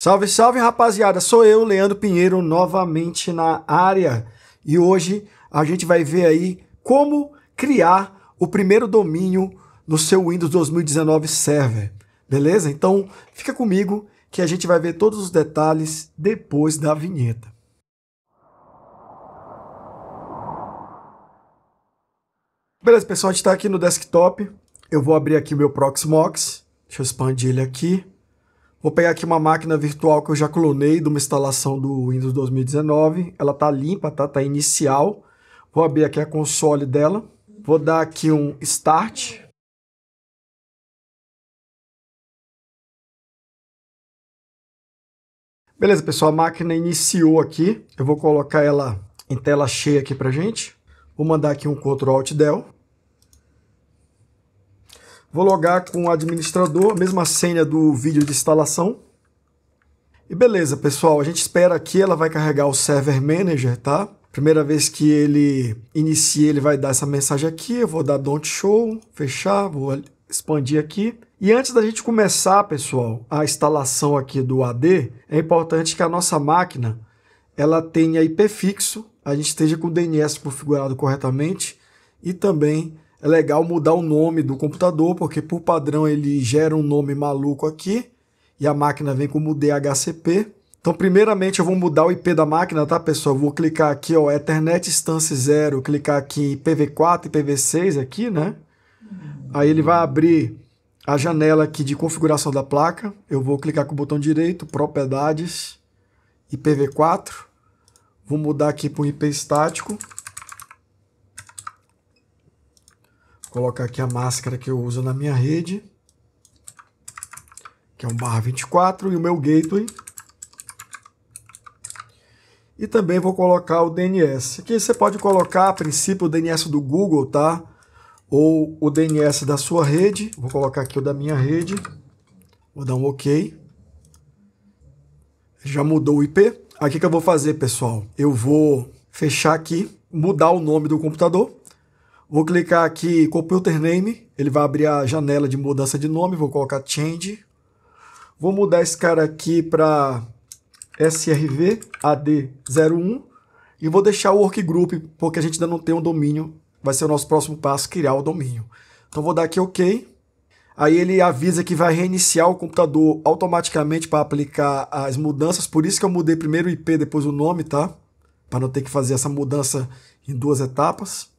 Salve, salve rapaziada, sou eu, Leandro Pinheiro, novamente na área. E hoje a gente vai ver aí como criar o primeiro domínio no seu Windows 2019 Server, beleza? Então fica comigo que a gente vai ver todos os detalhes depois da vinheta. Beleza, pessoal, a gente está aqui no desktop. Eu vou abrir aqui o meu Proxmox. Deixa eu expandir ele aqui. Vou pegar aqui uma máquina virtual que eu já clonei de uma instalação do Windows 2019. Ela está limpa, tá? Tá inicial. Vou abrir aqui a console dela. Vou dar aqui um Start. Beleza, pessoal, a máquina iniciou aqui. Eu vou colocar ela em tela cheia aqui para gente. Vou mandar aqui um Ctrl Alt Del. Vou logar com o administrador, mesma senha do vídeo de instalação. E beleza, pessoal, a gente espera aqui, ela vai carregar o Server Manager, tá? Primeira vez que ele inicia, ele vai dar essa mensagem aqui, eu vou dar don't show, fechar, vou expandir aqui. E antes da gente começar, pessoal, a instalação aqui do AD, é importante que a nossa máquina ela tenha IP fixo, a gente esteja com o DNS configurado corretamente e também é legal mudar o nome do computador, porque por padrão ele gera um nome maluco aqui e a máquina vem como DHCP. Então, primeiramente, eu vou mudar o IP da máquina, tá, pessoal? vou clicar aqui, ó, Ethernet Instance 0, clicar aqui em IPv4 e IPv6 aqui, né? Aí ele vai abrir a janela aqui de configuração da placa. Eu vou clicar com o botão direito, propriedades, IPv4. Vou mudar aqui para um IP estático. colocar aqui a máscara que eu uso na minha rede, que é um barra 24, e o meu gateway. E também vou colocar o DNS. Aqui você pode colocar, a princípio, o DNS do Google, tá? Ou o DNS da sua rede. Vou colocar aqui o da minha rede. Vou dar um OK. Já mudou o IP. Aqui que eu vou fazer, pessoal. Eu vou fechar aqui, mudar o nome do computador Vou clicar aqui Computer Name, ele vai abrir a janela de mudança de nome, vou colocar Change. Vou mudar esse cara aqui para SRV AD01 e vou deixar o Workgroup, porque a gente ainda não tem um domínio, vai ser o nosso próximo passo, criar o domínio. Então vou dar aqui OK. Aí ele avisa que vai reiniciar o computador automaticamente para aplicar as mudanças, por isso que eu mudei primeiro o IP, depois o nome, tá? Para não ter que fazer essa mudança em duas etapas.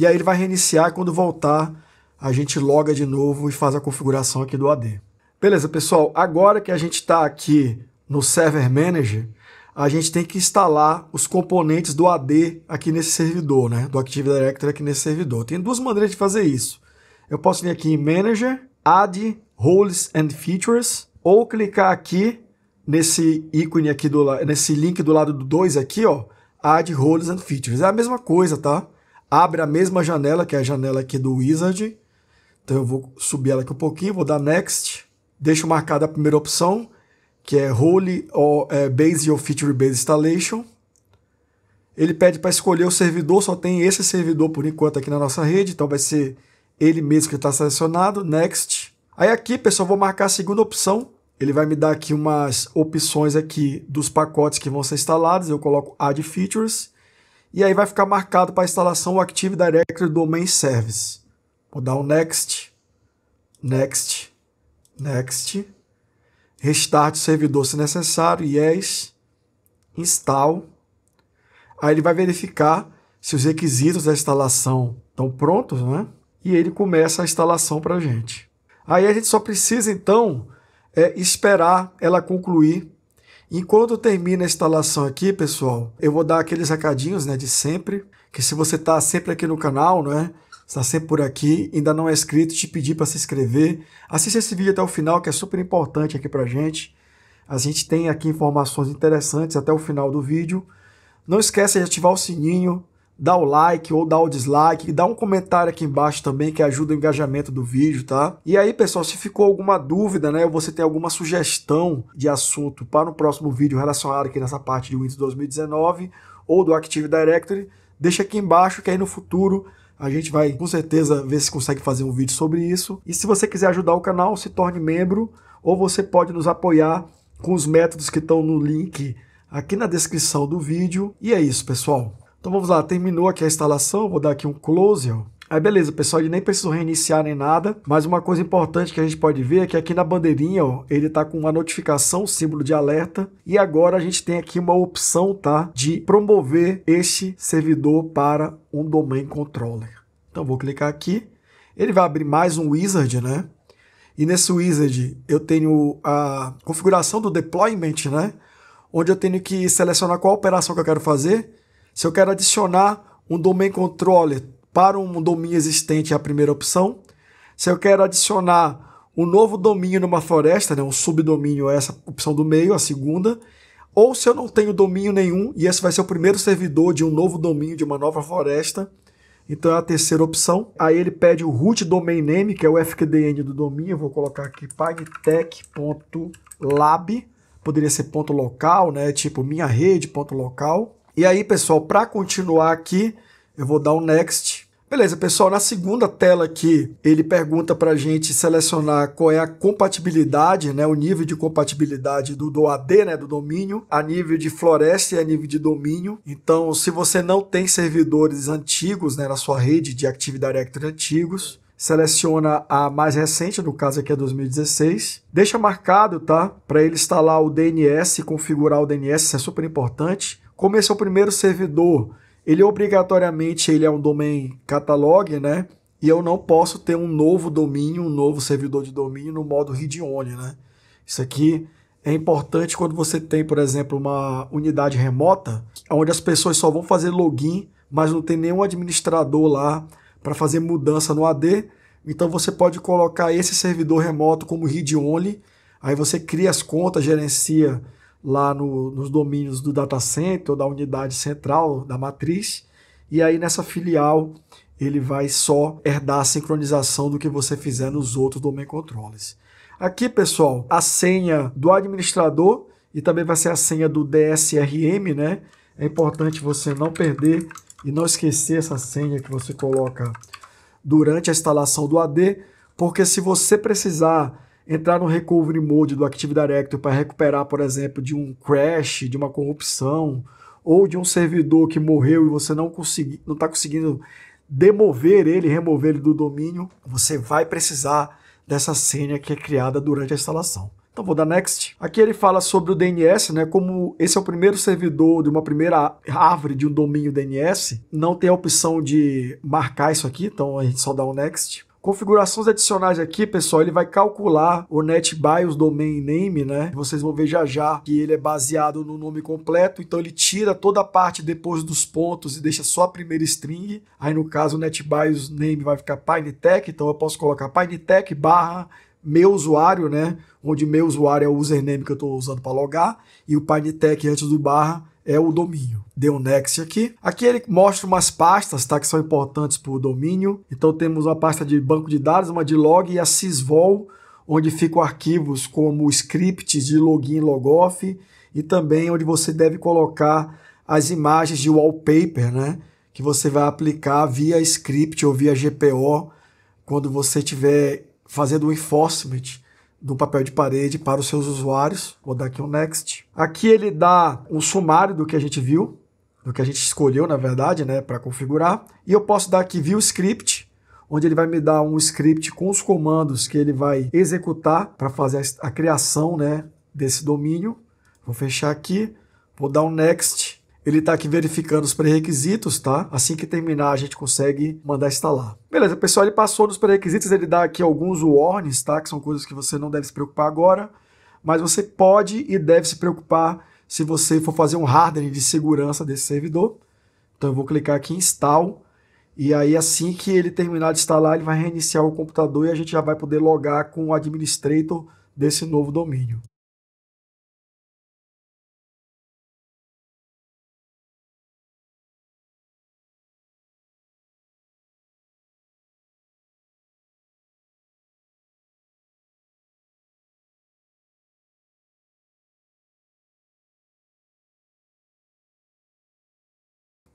E aí ele vai reiniciar quando voltar, a gente loga de novo e faz a configuração aqui do AD. Beleza, pessoal, agora que a gente está aqui no Server Manager, a gente tem que instalar os componentes do AD aqui nesse servidor, né? do Active Directory aqui nesse servidor. Tem duas maneiras de fazer isso. Eu posso vir aqui em Manager, Add Roles and Features, ou clicar aqui nesse ícone aqui do nesse link do lado do 2 aqui, ó, Add Roles and Features. É a mesma coisa, tá? abre a mesma janela, que é a janela aqui do Wizard. Então eu vou subir ela aqui um pouquinho, vou dar Next, deixo marcada a primeira opção, que é Role or, é, Base ou Feature Base Installation. Ele pede para escolher o servidor, só tem esse servidor por enquanto aqui na nossa rede, então vai ser ele mesmo que está selecionado, Next. Aí aqui, pessoal, vou marcar a segunda opção. Ele vai me dar aqui umas opções aqui dos pacotes que vão ser instalados. Eu coloco Add Features e aí vai ficar marcado para instalação o Active Directory do Main Service. Vou dar o um Next, Next, Next, Restart o servidor se necessário, Yes, Install. Aí ele vai verificar se os requisitos da instalação estão prontos, né? E ele começa a instalação para a gente. Aí a gente só precisa, então, é, esperar ela concluir Enquanto termina a instalação aqui, pessoal, eu vou dar aqueles recadinhos né, de sempre, que se você está sempre aqui no canal, né, está sempre por aqui, ainda não é inscrito, te pedir para se inscrever. Assista esse vídeo até o final, que é super importante aqui para a gente. A gente tem aqui informações interessantes até o final do vídeo. Não esqueça de ativar o sininho, dá o like ou dá o dislike, dá um comentário aqui embaixo também que ajuda o engajamento do vídeo, tá? E aí, pessoal, se ficou alguma dúvida, né, ou você tem alguma sugestão de assunto para o um próximo vídeo relacionado aqui nessa parte de Windows 2019 ou do Active Directory, deixa aqui embaixo que aí no futuro a gente vai com certeza ver se consegue fazer um vídeo sobre isso. E se você quiser ajudar o canal, se torne membro ou você pode nos apoiar com os métodos que estão no link aqui na descrição do vídeo. E é isso, pessoal. Então vamos lá, terminou aqui a instalação, vou dar aqui um close, ó. Aí beleza, pessoal, ele nem precisou reiniciar nem nada, mas uma coisa importante que a gente pode ver é que aqui na bandeirinha, ó, ele tá com uma notificação, símbolo de alerta, e agora a gente tem aqui uma opção, tá, de promover este servidor para um domain controller. Então vou clicar aqui, ele vai abrir mais um wizard, né? E nesse wizard eu tenho a configuração do deployment, né? Onde eu tenho que selecionar qual operação que eu quero fazer, se eu quero adicionar um domain controller para um domínio existente, é a primeira opção. Se eu quero adicionar um novo domínio numa floresta, né, um subdomínio, é essa opção do meio, a segunda. Ou se eu não tenho domínio nenhum, e esse vai ser o primeiro servidor de um novo domínio, de uma nova floresta, então é a terceira opção. Aí ele pede o root domain name, que é o FQDN do domínio. Eu vou colocar aqui pagtech.lab. Poderia ser ponto local, né? Tipo minha rede, ponto local. E aí, pessoal, para continuar aqui, eu vou dar um next. Beleza, pessoal, na segunda tela aqui, ele pergunta para a gente selecionar qual é a compatibilidade, né, o nível de compatibilidade do, do AD, né, do domínio, a nível de floresta e a nível de domínio. Então, se você não tem servidores antigos né, na sua rede de Active Directory antigos, seleciona a mais recente, no caso aqui é 2016. Deixa marcado, tá? Para ele instalar o DNS, configurar o DNS, isso é super importante. Como esse é o primeiro servidor, ele obrigatoriamente ele é um domain catalog, né? E eu não posso ter um novo domínio, um novo servidor de domínio no modo read-only, né? Isso aqui é importante quando você tem, por exemplo, uma unidade remota, onde as pessoas só vão fazer login, mas não tem nenhum administrador lá para fazer mudança no AD. Então você pode colocar esse servidor remoto como read-only, aí você cria as contas, gerencia lá no, nos domínios do data center, ou da unidade central da matriz, e aí nessa filial ele vai só herdar a sincronização do que você fizer nos outros domain controllers. Aqui, pessoal, a senha do administrador e também vai ser a senha do DSRM, né? É importante você não perder e não esquecer essa senha que você coloca durante a instalação do AD, porque se você precisar entrar no recovery mode do Active Directory para recuperar, por exemplo, de um crash, de uma corrupção, ou de um servidor que morreu e você não consegui, não está conseguindo demover ele, remover ele do domínio, você vai precisar dessa senha que é criada durante a instalação. Então vou dar next. Aqui ele fala sobre o DNS, né? Como esse é o primeiro servidor de uma primeira árvore de um domínio DNS, não tem a opção de marcar isso aqui, então a gente só dá o next. Configurações adicionais aqui, pessoal, ele vai calcular o NetBIOS domain name, né? Vocês vão ver já já que ele é baseado no nome completo, então ele tira toda a parte depois dos pontos e deixa só a primeira string. Aí no caso o NetBIOS name vai ficar PineTech, então eu posso colocar PineTech barra meu usuário, né? Onde meu usuário é o username que eu estou usando para logar e o PineTech antes do barra é o domínio. Deu um next aqui. Aqui ele mostra umas pastas, tá? Que são importantes para o domínio. Então temos uma pasta de banco de dados, uma de log e a sysvol, onde ficam arquivos como scripts de login e logoff e também onde você deve colocar as imagens de wallpaper, né? Que você vai aplicar via script ou via GPO quando você estiver fazendo o enforcement do papel de parede para os seus usuários. Vou dar aqui o um next. Aqui ele dá um sumário do que a gente viu, do que a gente escolheu, na verdade, né, para configurar. E eu posso dar aqui view script, onde ele vai me dar um script com os comandos que ele vai executar para fazer a criação, né, desse domínio. Vou fechar aqui, vou dar um next ele está aqui verificando os pré-requisitos, tá? Assim que terminar, a gente consegue mandar instalar. Beleza, pessoal, ele passou nos pré-requisitos, ele dá aqui alguns warnings, tá? Que são coisas que você não deve se preocupar agora, mas você pode e deve se preocupar se você for fazer um hardening de segurança desse servidor. Então eu vou clicar aqui em install, e aí assim que ele terminar de instalar, ele vai reiniciar o computador e a gente já vai poder logar com o administrator desse novo domínio.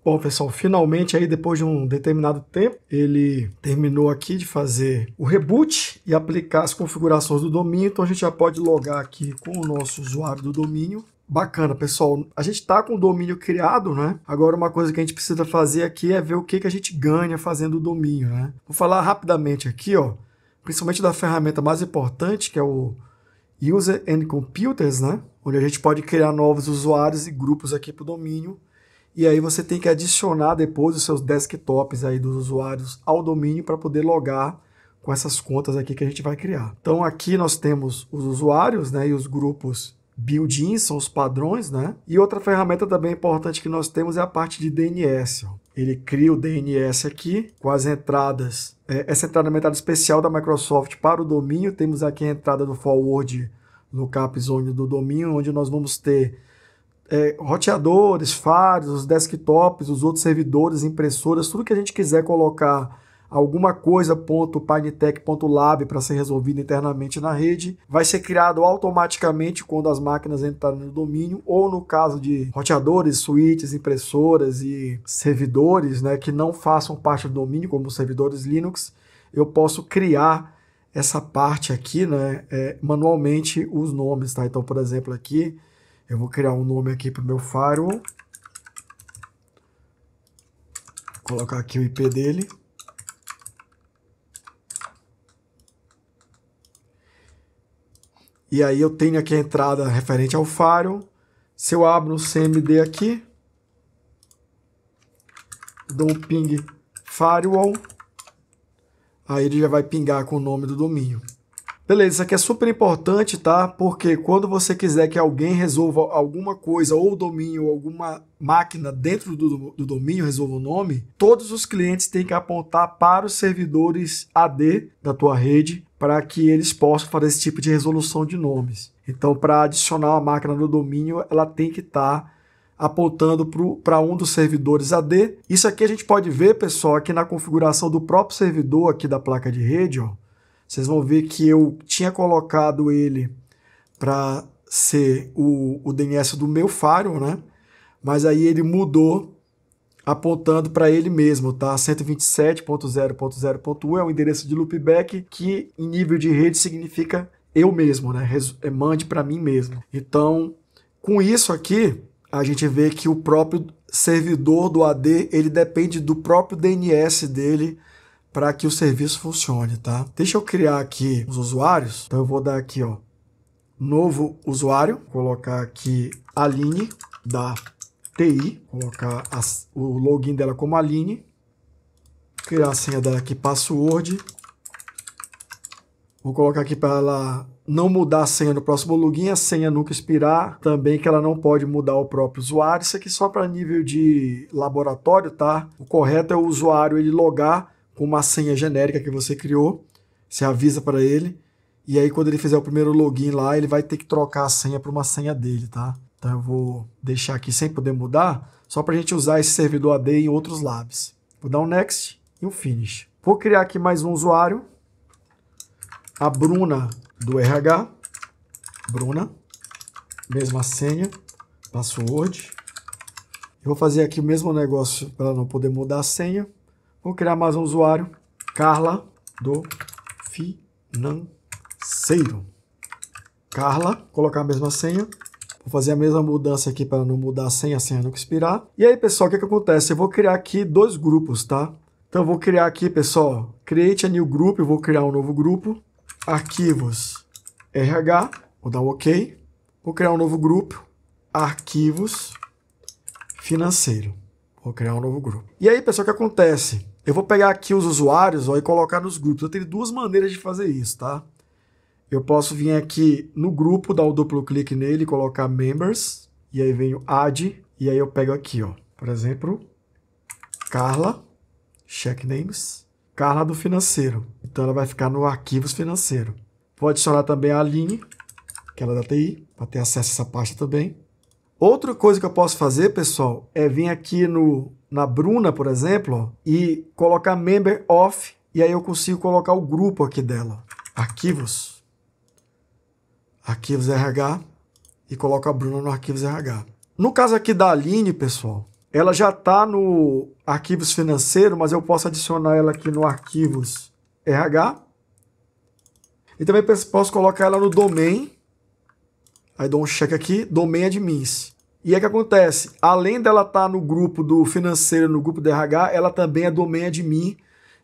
Bom, pessoal, finalmente aí depois de um determinado tempo, ele terminou aqui de fazer o reboot e aplicar as configurações do domínio. Então a gente já pode logar aqui com o nosso usuário do domínio. Bacana, pessoal. A gente está com o domínio criado, né? Agora uma coisa que a gente precisa fazer aqui é ver o que, que a gente ganha fazendo o domínio, né? Vou falar rapidamente aqui, ó, principalmente da ferramenta mais importante, que é o User and Computers, né? Onde a gente pode criar novos usuários e grupos aqui para o domínio e aí você tem que adicionar depois os seus desktops aí dos usuários ao domínio para poder logar com essas contas aqui que a gente vai criar. Então aqui nós temos os usuários né, e os grupos build-in, são os padrões, né? E outra ferramenta também importante que nós temos é a parte de DNS. Ele cria o DNS aqui com as entradas. É, essa entrada é uma entrada especial da Microsoft para o domínio. Temos aqui a entrada do forward no cap zone do domínio, onde nós vamos ter é, roteadores, faros, os desktops, os outros servidores, impressoras, tudo que a gente quiser colocar alguma coisa ponto pinetech.lab para ser resolvido internamente na rede, vai ser criado automaticamente quando as máquinas entrarem no domínio, ou no caso de roteadores, switches, impressoras e servidores né, que não façam parte do domínio, como servidores Linux, eu posso criar essa parte aqui né, é, manualmente os nomes. Tá? Então, por exemplo, aqui eu vou criar um nome aqui para o meu firewall. Vou colocar aqui o IP dele. E aí eu tenho aqui a entrada referente ao firewall. Se eu abro o CMD aqui, dou um ping firewall, aí ele já vai pingar com o nome do domínio. Beleza, isso aqui é super importante, tá? Porque quando você quiser que alguém resolva alguma coisa, ou domínio, ou alguma máquina dentro do, do domínio, resolva o nome, todos os clientes têm que apontar para os servidores AD da tua rede para que eles possam fazer esse tipo de resolução de nomes. Então, para adicionar a máquina no domínio, ela tem que estar tá apontando para um dos servidores AD. Isso aqui a gente pode ver, pessoal, aqui na configuração do próprio servidor aqui da placa de rede, ó vocês vão ver que eu tinha colocado ele para ser o, o DNS do meu firewall, né? Mas aí ele mudou apontando para ele mesmo, tá? 127.0.0.1 é o endereço de loopback que em nível de rede significa eu mesmo, né? Res é, mande para mim mesmo. Então, com isso aqui, a gente vê que o próprio servidor do AD, ele depende do próprio DNS dele para que o serviço funcione, tá? Deixa eu criar aqui os usuários. Então eu vou dar aqui, ó, novo usuário, colocar aqui Aline da TI, colocar as, o login dela como Aline, criar a senha dela aqui password. Vou colocar aqui para ela não mudar a senha no próximo login, a senha nunca expirar, também que ela não pode mudar o próprio usuário. Isso aqui só para nível de laboratório, tá? O correto é o usuário ele logar com uma senha genérica que você criou, você avisa para ele, e aí quando ele fizer o primeiro login lá, ele vai ter que trocar a senha para uma senha dele, tá? Então eu vou deixar aqui sem poder mudar, só para a gente usar esse servidor AD em outros labs. Vou dar um next e um finish. Vou criar aqui mais um usuário, a Bruna do RH, Bruna, mesma senha, password. Eu vou fazer aqui o mesmo negócio para não poder mudar a senha. Vou criar mais um usuário, Carla do Financeiro. Carla, colocar a mesma senha. Vou fazer a mesma mudança aqui para não mudar a senha, a senha não expirar. E aí, pessoal, o que, que acontece? Eu vou criar aqui dois grupos, tá? Então, eu vou criar aqui, pessoal, create a new group, eu vou criar um novo grupo. Arquivos RH, vou dar um OK. Vou criar um novo grupo, arquivos financeiro. Vou criar um novo grupo. E aí, pessoal, o que acontece? Eu vou pegar aqui os usuários ó, e colocar nos grupos. Eu tenho duas maneiras de fazer isso, tá? Eu posso vir aqui no grupo, dar o um duplo clique nele, colocar members, e aí venho add, e aí eu pego aqui, ó. Por exemplo, Carla, check names, Carla do financeiro. Então ela vai ficar no arquivos financeiro. Vou adicionar também a Aline, que ela é da TI, para ter acesso a essa pasta também. Outra coisa que eu posso fazer, pessoal, é vir aqui no, na Bruna, por exemplo, e colocar member off, e aí eu consigo colocar o grupo aqui dela. Arquivos. Arquivos RH. E coloco a Bruna no arquivos RH. No caso aqui da Aline, pessoal, ela já está no arquivos financeiro, mas eu posso adicionar ela aqui no arquivos RH. E também posso colocar ela no domain. Aí dou um check aqui, domain admins. E é que acontece, além dela estar tá no grupo do financeiro, no grupo do RH, ela também é domain admin.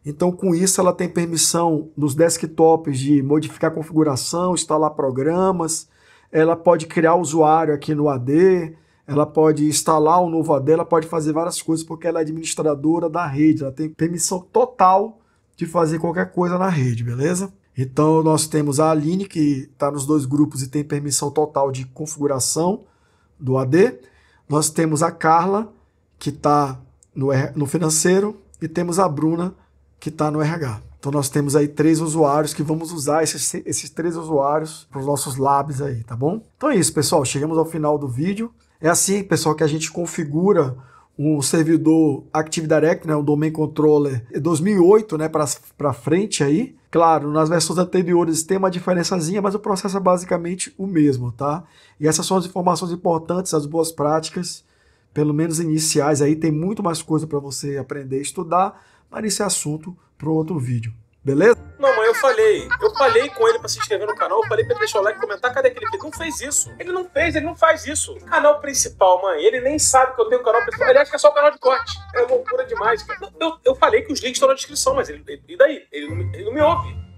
Então, com isso, ela tem permissão nos desktops de modificar a configuração, instalar programas, ela pode criar usuário aqui no AD, ela pode instalar um novo AD, ela pode fazer várias coisas porque ela é administradora da rede, ela tem permissão total de fazer qualquer coisa na rede, beleza? Então nós temos a Aline que está nos dois grupos e tem permissão total de configuração, do AD, nós temos a Carla, que está no, no financeiro, e temos a Bruna, que está no RH. Então nós temos aí três usuários que vamos usar esses, esses três usuários para os nossos labs aí, tá bom? Então é isso, pessoal. Chegamos ao final do vídeo. É assim, pessoal, que a gente configura um servidor Active Direct, né, um Domain Controller 2008 é né, para frente aí. Claro, nas versões anteriores tem uma diferençazinha, mas o processo é basicamente o mesmo, tá? E essas são as informações importantes, as boas práticas, pelo menos iniciais aí, tem muito mais coisa para você aprender e estudar, mas esse é assunto para outro vídeo. Beleza? Não, mas eu falei. Eu falei com ele pra se inscrever no canal, eu falei pra ele deixar o like, comentar, cadê aquele filho? Não fez isso. Ele não fez, ele não faz isso. Canal principal, mãe, ele nem sabe que eu tenho canal principal. Ele acha que é só o canal de corte. É loucura demais, cara. Eu, eu falei que os links estão na descrição, mas ele, ele e daí? Ele, ele não me ouve.